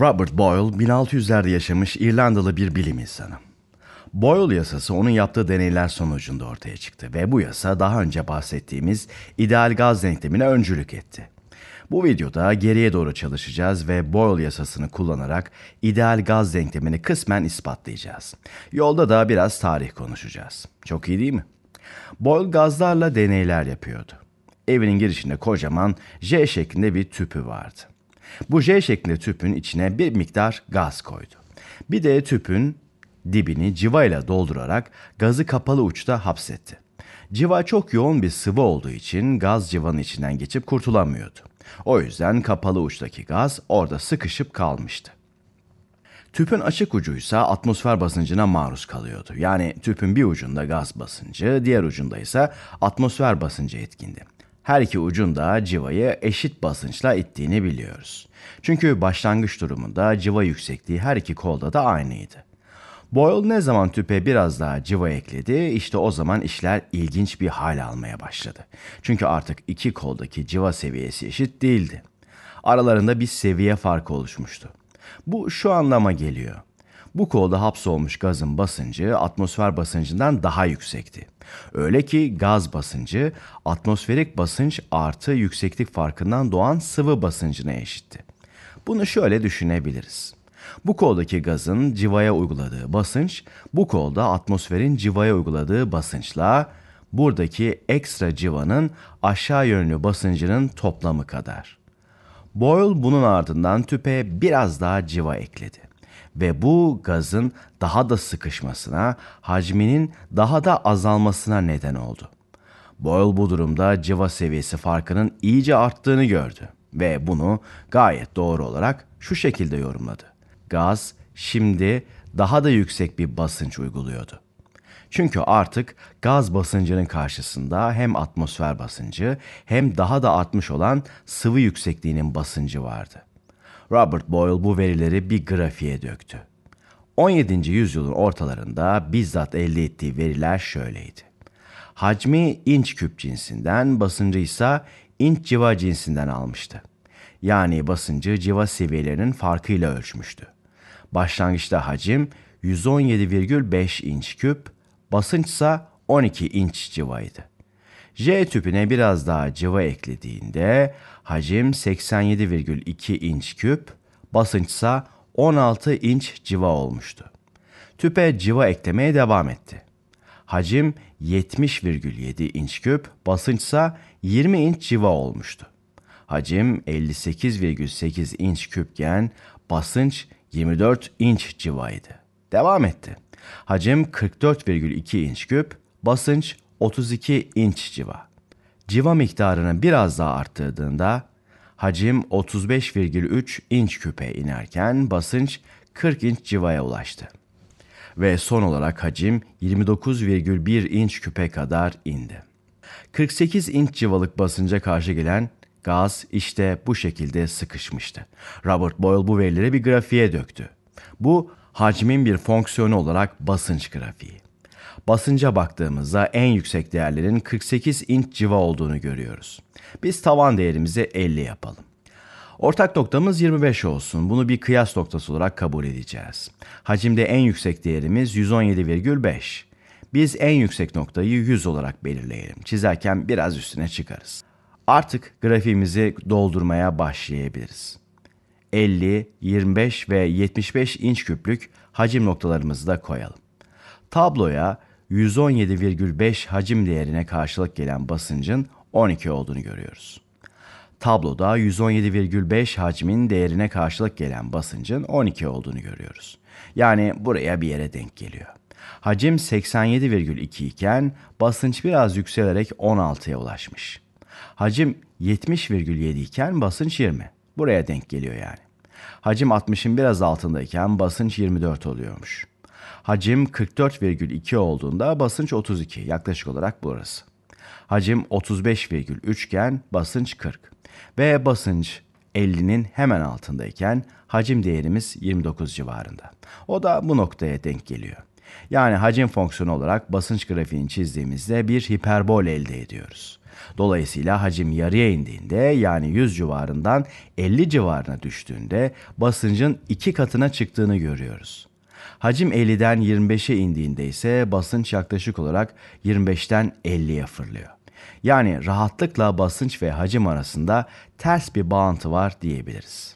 Robert Boyle 1600'lerde yaşamış İrlandalı bir bilim insanı. Boyle yasası onun yaptığı deneyler sonucunda ortaya çıktı ve bu yasa daha önce bahsettiğimiz ideal gaz denklemine öncülük etti. Bu videoda geriye doğru çalışacağız ve Boyle yasasını kullanarak ideal gaz denklemini kısmen ispatlayacağız. Yolda da biraz tarih konuşacağız. Çok iyi değil mi? Boyle gazlarla deneyler yapıyordu. Evinin girişinde kocaman J şeklinde bir tüpü vardı. Bu J şekli tüpün içine bir miktar gaz koydu. Bir de tüpün dibini civa ile doldurarak gazı kapalı uçta hapsetti. Civa çok yoğun bir sıvı olduğu için gaz civanın içinden geçip kurtulamıyordu. O yüzden kapalı uçtaki gaz orada sıkışıp kalmıştı. Tüpün açık ucuysa atmosfer basıncına maruz kalıyordu. Yani tüpün bir ucunda gaz basıncı, diğer ucunda ise atmosfer basıncı etkindi her iki ucunda civayı eşit basınçla ittiğini biliyoruz. Çünkü başlangıç durumunda civa yüksekliği her iki kolda da aynıydı. Boyle ne zaman tüpe biraz daha civa ekledi, işte o zaman işler ilginç bir hal almaya başladı. Çünkü artık iki koldaki civa seviyesi eşit değildi. Aralarında bir seviye farkı oluşmuştu. Bu şu anlama geliyor. Bu kolda hapsolmuş gazın basıncı atmosfer basıncından daha yüksekti. Öyle ki gaz basıncı atmosferik basınç artı yükseklik farkından doğan sıvı basıncına eşitti. Bunu şöyle düşünebiliriz. Bu koldaki gazın civaya uyguladığı basınç, bu kolda atmosferin civaya uyguladığı basınçla buradaki ekstra civanın aşağı yönlü basıncının toplamı kadar. Boyle bunun ardından tüpe biraz daha civa ekledi ve bu gazın daha da sıkışmasına, hacminin daha da azalmasına neden oldu. Boyle bu durumda civa seviyesi farkının iyice arttığını gördü ve bunu gayet doğru olarak şu şekilde yorumladı. Gaz şimdi daha da yüksek bir basınç uyguluyordu. Çünkü artık gaz basıncının karşısında hem atmosfer basıncı hem daha da artmış olan sıvı yüksekliğinin basıncı vardı. Robert Boyle bu verileri bir grafiğe döktü. 17. yüzyılın ortalarında bizzat elde ettiği veriler şöyleydi. Hacmi inç küp cinsinden, basıncı ise inç civa cinsinden almıştı. Yani basıncı civa seviyelerinin farkıyla ölçmüştü. Başlangıçta hacim 117,5 inç küp, basınç ise 12 inç civaydı. J tüpüne biraz daha cıva eklediğinde hacim 87,2 inç küp, basınçsa 16 inç civa olmuştu. Tüpe civa eklemeye devam etti. Hacim 70,7 inç küp, basınçsa 20 inç civa olmuştu. Hacim 58,8 inç küpken basınç 24 inç civaydı. Devam etti. Hacim 44,2 inç küp, basınç 32 inç civa. Civa miktarının biraz daha arttırdığında hacim 35,3 inç küpe inerken basınç 40 inç civaya ulaştı. Ve son olarak hacim 29,1 inç küpe kadar indi. 48 inç civalık basınca karşı gelen gaz işte bu şekilde sıkışmıştı. Robert Boyle bu verileri bir grafiğe döktü. Bu hacmin bir fonksiyonu olarak basınç grafiği. Basınca baktığımızda en yüksek değerlerin 48 inç civa olduğunu görüyoruz. Biz tavan değerimizi 50 yapalım. Ortak noktamız 25 olsun. Bunu bir kıyas noktası olarak kabul edeceğiz. Hacimde en yüksek değerimiz 117,5. Biz en yüksek noktayı 100 olarak belirleyelim. Çizerken biraz üstüne çıkarız. Artık grafiğimizi doldurmaya başlayabiliriz. 50, 25 ve 75 inç küplük hacim noktalarımızı da koyalım. Tabloya 117,5 hacim değerine karşılık gelen basıncın 12 olduğunu görüyoruz. Tabloda 117,5 hacmin değerine karşılık gelen basıncın 12 olduğunu görüyoruz. Yani buraya bir yere denk geliyor. Hacim 87,2 iken basınç biraz yükselerek 16'ya ulaşmış. Hacim 70,7 iken basınç 20. Buraya denk geliyor yani. Hacim 60'ın biraz altındayken basınç 24 oluyormuş. Hacim 44,2 olduğunda basınç 32 yaklaşık olarak burası. Hacim 35,3 iken basınç 40 ve basınç 50'nin hemen altındayken hacim değerimiz 29 civarında. O da bu noktaya denk geliyor. Yani hacim fonksiyonu olarak basınç grafiğini çizdiğimizde bir hiperbol elde ediyoruz. Dolayısıyla hacim yarıya indiğinde yani 100 civarından 50 civarına düştüğünde basıncın iki katına çıktığını görüyoruz. Hacim 50'den 25'e indiğinde ise basınç yaklaşık olarak 25'ten 50'ye fırlıyor. Yani rahatlıkla basınç ve hacim arasında ters bir bağıntı var diyebiliriz.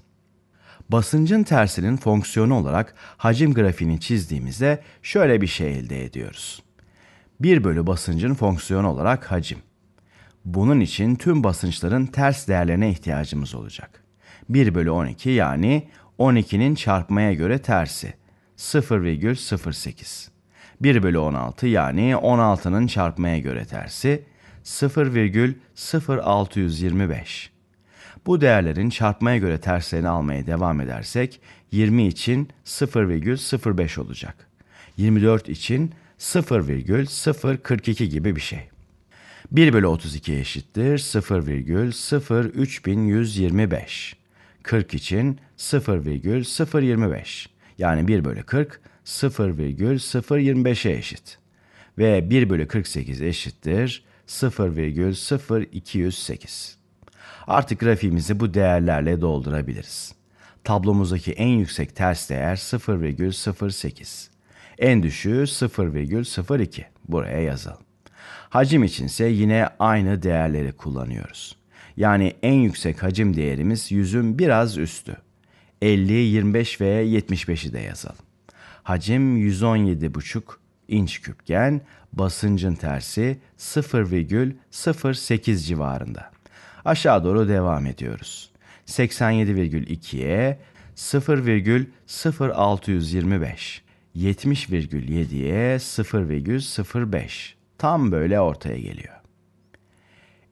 Basıncın tersinin fonksiyonu olarak hacim grafiğini çizdiğimizde şöyle bir şey elde ediyoruz. 1 bölü basıncın fonksiyonu olarak hacim. Bunun için tüm basınçların ters değerlerine ihtiyacımız olacak. 1 bölü 12 yani 12'nin çarpmaya göre tersi. 0,08. 1 bölü 16 yani 16'nın çarpmaya göre tersi 0,0625. Bu değerlerin çarpmaya göre terslerini almaya devam edersek 20 için 0,05 olacak. 24 için 0,042 gibi bir şey. 1 bölü 32 eşittir 0,03125. 40 için 0,025. Yani 1 bölü 40 0,025'e eşit. Ve 1 bölü 48 eşittir 0,0208. Artık grafiğimizi bu değerlerle doldurabiliriz. Tablomuzdaki en yüksek ters değer 0,08. En düşüğü 0,02. Buraya yazalım. Hacim içinse yine aynı değerleri kullanıyoruz. Yani en yüksek hacim değerimiz yüzün biraz üstü. 50, 25 ve 75'i de yazalım. Hacim 117,5 inç küpken basıncın tersi 0,08 civarında. Aşağı doğru devam ediyoruz. 87,2'ye 0,0625, 70,7'ye 0,05. Tam böyle ortaya geliyor.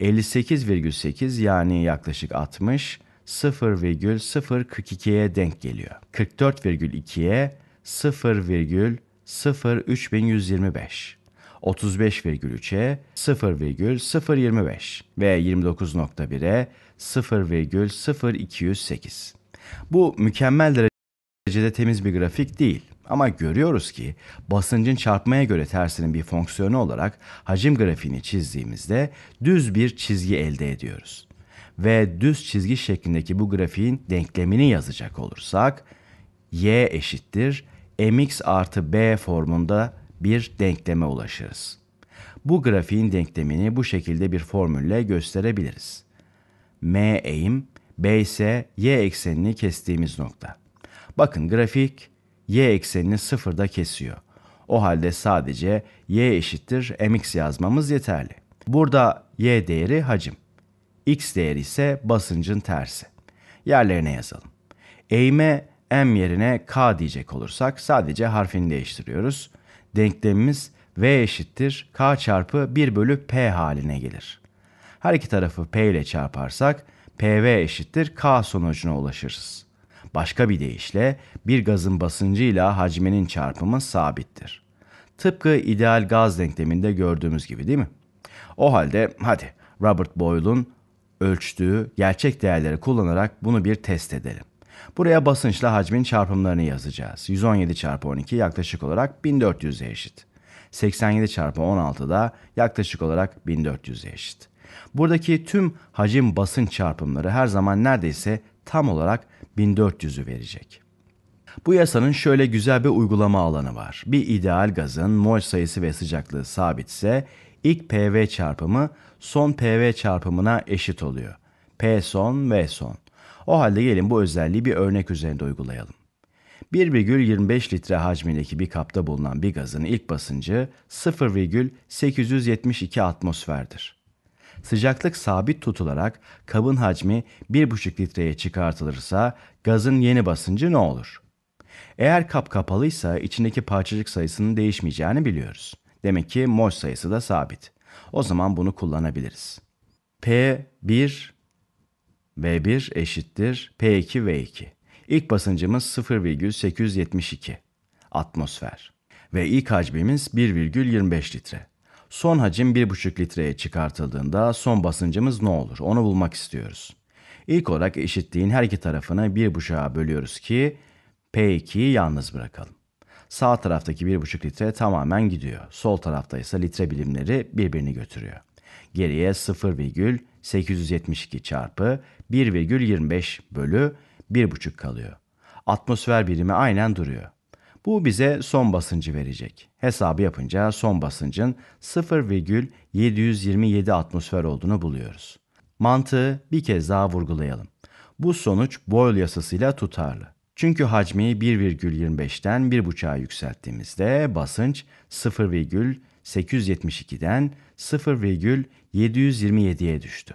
58,8 yani yaklaşık 60, 0,042'ye denk geliyor. 44,2'ye 0,03125. 35,3'e 0,025 ve 29,1'e 0,0208. Bu mükemmel derecede temiz bir grafik değil. Ama görüyoruz ki basıncın çarpmaya göre tersinin bir fonksiyonu olarak hacim grafiğini çizdiğimizde düz bir çizgi elde ediyoruz ve düz çizgi şeklindeki bu grafiğin denklemini yazacak olursak y eşittir mx artı b formunda bir denkleme ulaşırız. Bu grafiğin denklemini bu şekilde bir formülle gösterebiliriz. m eğim, b ise y eksenini kestiğimiz nokta. Bakın grafik y eksenini sıfırda kesiyor. O halde sadece y eşittir mx yazmamız yeterli. Burada y değeri hacim. X değeri ise basıncın tersi. Yerlerine yazalım. Eğme M yerine K diyecek olursak sadece harfini değiştiriyoruz. Denklemimiz V eşittir K çarpı 1 bölü P haline gelir. Her iki tarafı P ile çarparsak PV eşittir K sonucuna ulaşırız. Başka bir deyişle bir gazın basıncıyla hacminin çarpımı sabittir. Tıpkı ideal gaz denkleminde gördüğümüz gibi değil mi? O halde hadi Robert Boyle'un ölçtüğü gerçek değerleri kullanarak bunu bir test edelim. Buraya basınçla hacmin çarpımlarını yazacağız. 117 çarpı 12 yaklaşık olarak 1400'e eşit. 87 çarpı 16 da yaklaşık olarak 1400'e eşit. Buradaki tüm hacim basınç çarpımları her zaman neredeyse tam olarak 1400'ü verecek. Bu yasanın şöyle güzel bir uygulama alanı var. Bir ideal gazın mol sayısı ve sıcaklığı sabitse ilk PV çarpımı son PV çarpımına eşit oluyor. P son V son. O halde gelin bu özelliği bir örnek üzerinde uygulayalım. 1,25 litre hacmindeki bir kapta bulunan bir gazın ilk basıncı 0,872 atmosferdir. Sıcaklık sabit tutularak kabın hacmi 1,5 litreye çıkartılırsa gazın yeni basıncı ne olur? Eğer kap kapalıysa içindeki parçacık sayısının değişmeyeceğini biliyoruz. Demek ki mol sayısı da sabit. O zaman bunu kullanabiliriz. P1 V1 eşittir P2 V2. İlk basıncımız 0,872 atmosfer ve ilk hacmimiz 1,25 litre. Son hacim 1,5 litreye çıkartıldığında son basıncımız ne olur onu bulmak istiyoruz. İlk olarak eşitliğin her iki tarafını 1,5'a bölüyoruz ki P2'yi yalnız bırakalım. Sağ taraftaki 1,5 litre tamamen gidiyor. Sol tarafta ise litre bilimleri birbirini götürüyor. Geriye 0,872 çarpı 1,25 bölü 1,5 kalıyor. Atmosfer birimi aynen duruyor. Bu bize son basıncı verecek. Hesabı yapınca son basıncın 0,727 atmosfer olduğunu buluyoruz. Mantığı bir kez daha vurgulayalım. Bu sonuç Boyle yasasıyla tutarlı. Çünkü hacmi 1,25'ten 1,5'a yükselttiğimizde basınç 0,872'den 0,727'ye düştü.